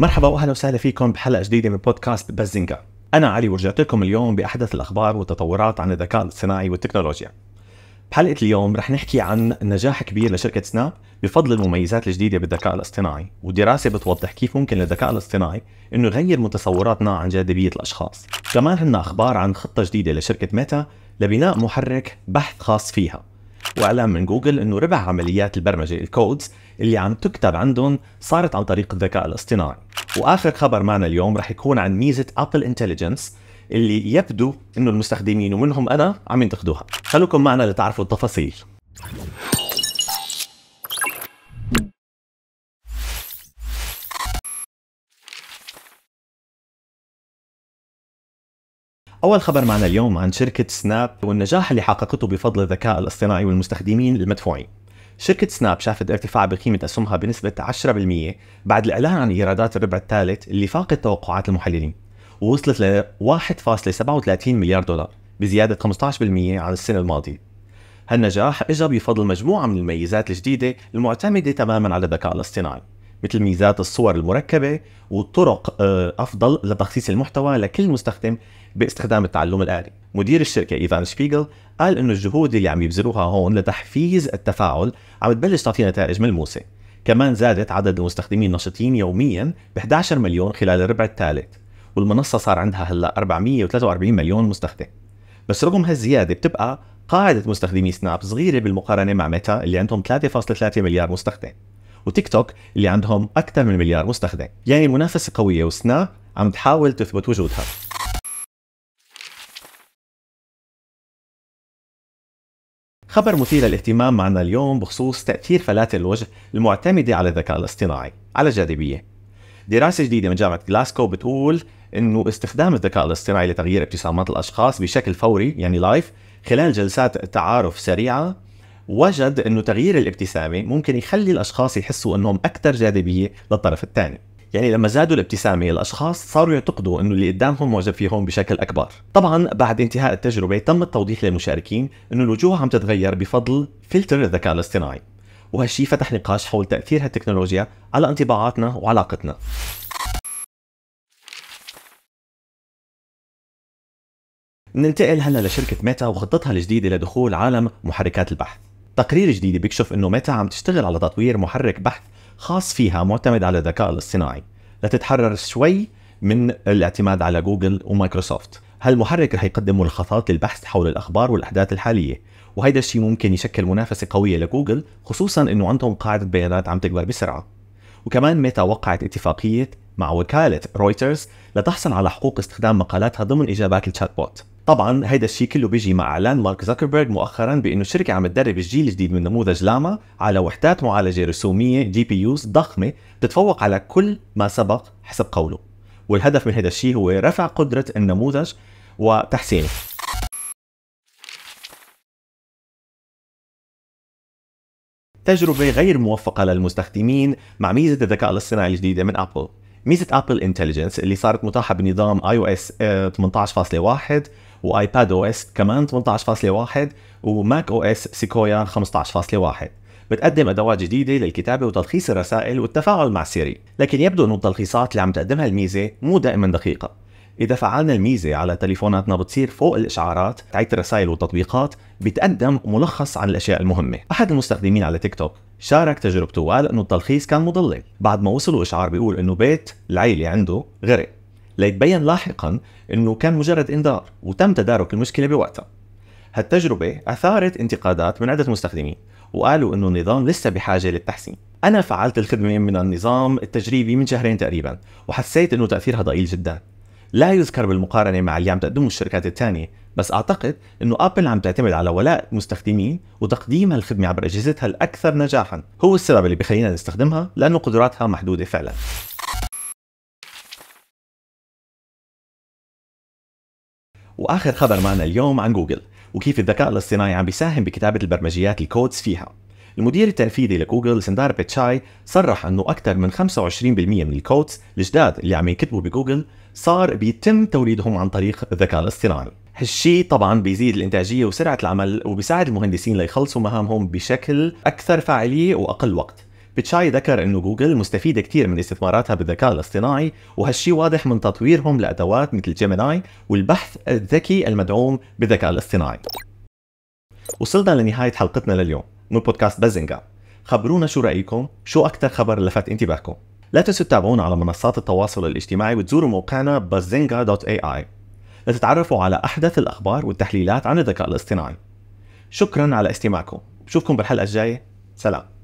مرحبا واهلا وسهلا فيكم بحلقه جديده من بودكاست بزنجا انا علي ورجعت لكم اليوم باحدث الاخبار والتطورات عن الذكاء الاصطناعي والتكنولوجيا بحلقه اليوم رح نحكي عن نجاح كبير لشركه سناب بفضل المميزات الجديده بالذكاء الاصطناعي ودراسه بتوضح كيف ممكن للذكاء الاصطناعي انه يغير متصوراتنا عن جاذبيه الاشخاص كمان عندنا اخبار عن خطه جديده لشركه ميتا لبناء محرك بحث خاص فيها واعلان من جوجل انه ربع عمليات البرمجه الكودز اللي عم تكتب عندهم صارت عن طريق الذكاء الاصطناعي واخر خبر معنا اليوم رح يكون عن ميزه ابل انتليجنس اللي يبدو انه المستخدمين ومنهم انا عم ينتقدوها خلوكم معنا لتعرفوا التفاصيل أول خبر معنا اليوم عن شركة سناب والنجاح اللي حققته بفضل الذكاء الاصطناعي والمستخدمين المدفوعين. شركة سناب شافت ارتفاع بقيمة أسهمها بنسبة 10% بعد الإعلان عن إيرادات الربع الثالث اللي فاقت توقعات المحللين ووصلت ل 1.37 مليار دولار بزيادة 15% عن السنة الماضية. هالنجاح إجا بفضل مجموعة من المميزات الجديدة المعتمدة تماما على الذكاء الاصطناعي مثل ميزات الصور المركبة وطرق آه، أفضل لتخصيص المحتوى لكل مستخدم باستخدام التعلم الآلي مدير الشركة إيفان شبيغل قال إنه الجهود اللي عم يبذلوها هون لتحفيز التفاعل عم تبلش تعطي نتائج ملموسة كمان زادت عدد المستخدمين النشطين يوميا ب 11 مليون خلال الربع الثالث والمنصة صار عندها هلا 443 مليون مستخدم بس رغم هالزيادة بتبقى قاعدة مستخدمي سناب صغيرة بالمقارنة مع ميتا اللي عندهم 3.3 مليار مستخدم وتيك توك اللي عندهم اكثر من مليار مستخدم يعني المنافسه قويه وسناب عم تحاول تثبت وجودها خبر مثير للاهتمام معنا اليوم بخصوص تأثير فلاتر الوجه المعتمدة على الذكاء الاصطناعي على الجاذبية دراسة جديدة من جامعة جلاسكو بتقول انه استخدام الذكاء الاصطناعي لتغيير ابتسامات الاشخاص بشكل فوري يعني لايف خلال جلسات تعارف سريعة وجد انه تغيير الابتسامه ممكن يخلي الاشخاص يحسوا انهم اكثر جاذبيه للطرف الثاني يعني لما زادوا الابتسامه الاشخاص صاروا يعتقدوا انه اللي قدامهم معجب فيهم بشكل اكبر طبعا بعد انتهاء التجربه تم التوضيح للمشاركين انه الوجوه عم تتغير بفضل فلتر الذكاء الاصطناعي وهالشي فتح نقاش حول تاثير هالتكنولوجيا على انطباعاتنا وعلاقتنا ننتقل هلا لشركة ميتا وخطتها الجديدة لدخول عالم محركات البحث تقرير جديد بيكشف انه ميتا عم تشتغل على تطوير محرك بحث خاص فيها معتمد على الذكاء الاصطناعي لتتحرر شوي من الاعتماد على جوجل ومايكروسوفت هالمحرك رح يقدم ملخصات للبحث حول الاخبار والاحداث الحاليه وهيدا الشيء ممكن يشكل منافسه قويه لجوجل خصوصا انه عندهم قاعده بيانات عم تكبر بسرعه وكمان ميتا وقعت اتفاقيه مع وكاله رويترز لتحصل على حقوق استخدام مقالاتها ضمن اجابات الشات بوت طبعا هيدا الشيء كله بيجي مع اعلان مارك زكربيرج مؤخرا بانه الشركه عم تدرب الجيل الجديد من نموذج لاما على وحدات معالجه رسوميه جي بي يوز ضخمه تتفوق على كل ما سبق حسب قوله والهدف من هذا الشيء هو رفع قدره النموذج وتحسينه تجربة غير موفقة للمستخدمين مع ميزة الذكاء الاصطناعي الجديدة من أبل ميزة أبل انتليجنس اللي صارت متاحة بنظام iOS 18.1 آه، وايباد او اس كمان 18.1 وماك او اس سيكويا 15.1 بتقدم ادوات جديده للكتابه وتلخيص الرسائل والتفاعل مع سيري لكن يبدو انه التلخيصات اللي عم تقدمها الميزه مو دائما دقيقه إذا فعلنا الميزة على تليفوناتنا بتصير فوق الإشعارات تعيد الرسائل والتطبيقات بتقدم ملخص عن الأشياء المهمة أحد المستخدمين على تيك توك شارك تجربته وقال إنه التلخيص كان مضلل بعد ما وصلوا إشعار بيقول إنه بيت العيلة عنده غرق ليتبين لاحقا أنه كان مجرد إنذار وتم تدارك المشكلة بوقتها هالتجربة أثارت انتقادات من عدة مستخدمين وقالوا أنه النظام لسه بحاجة للتحسين أنا فعلت الخدمة من النظام التجريبي من شهرين تقريبا وحسيت أنه تأثيرها ضئيل جدا لا يذكر بالمقارنة مع اللي عم تقدمه الشركات الثانية بس أعتقد أنه أبل عم تعتمد على ولاء مستخدمين وتقديم هالخدمة عبر أجهزتها الأكثر نجاحا هو السبب اللي بخلينا نستخدمها لأنه قدراتها محدودة فعلا واخر خبر معنا اليوم عن جوجل وكيف الذكاء الاصطناعي عم بيساهم بكتابه البرمجيات الكودز فيها المدير التنفيذي لجوجل سندار بيتشاي صرح انه اكثر من 25% من الكودز الجداد اللي عم ينكتبوا بجوجل صار بيتم توليدهم عن طريق الذكاء الاصطناعي هالشيء طبعا بيزيد الانتاجيه وسرعه العمل وبيساعد المهندسين ليخلصوا مهامهم بشكل اكثر فاعليه واقل وقت بتشاي ذكر انه جوجل مستفيده كثير من استثماراتها بالذكاء الاصطناعي وهالشي واضح من تطويرهم لادوات مثل جيميناي والبحث الذكي المدعوم بالذكاء الاصطناعي. وصلنا لنهايه حلقتنا لليوم من بودكاست بازنجا. خبرونا شو رايكم؟ شو اكثر خبر لفت انتباهكم؟ لا تنسوا تتابعونا على منصات التواصل الاجتماعي وتزوروا موقعنا bazinga.ai لتتعرفوا على احدث الاخبار والتحليلات عن الذكاء الاصطناعي. شكرا على استماعكم، بشوفكم بالحلقه الجايه، سلام.